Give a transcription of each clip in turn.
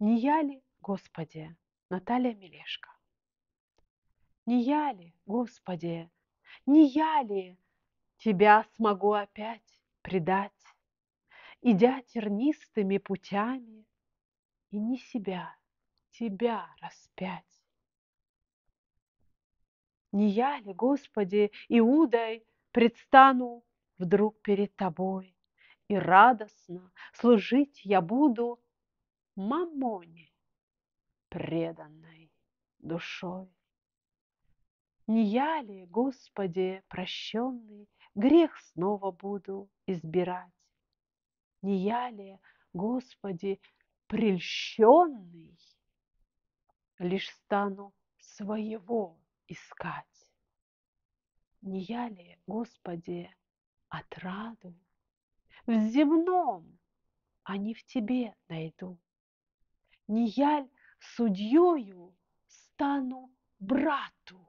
Не я ли, Господи, Наталья Мелешко? Не я ли, Господи, не я ли Тебя смогу опять предать, Идя тернистыми путями, И не себя, Тебя распять? Не я ли, Господи, Иудой Предстану вдруг перед Тобой, И радостно служить я буду мамоне преданной душой. Не я ли, Господи, прощенный, грех снова буду избирать? Не я ли, Господи, прельщенный, лишь стану своего искать? Не я ли, Господи, отраду в земном, а не в Тебе найду? Не Ніяль суддєю стану брату.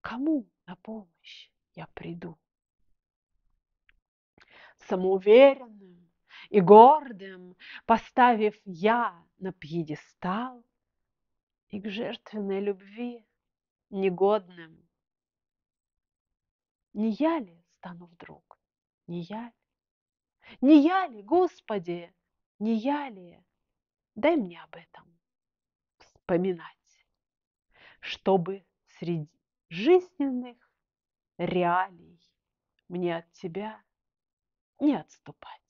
Кому на помощь я приду? Самоуверенным и гордым, поставив я на пьедестал, и к жертвенной любви негодным. Не я ли стану вдруг? Не я ли? Не я ли, Господи, не я ли? Дай мне об этом вспоминать, чтобы среди жизненных реалий мне от тебя не отступать.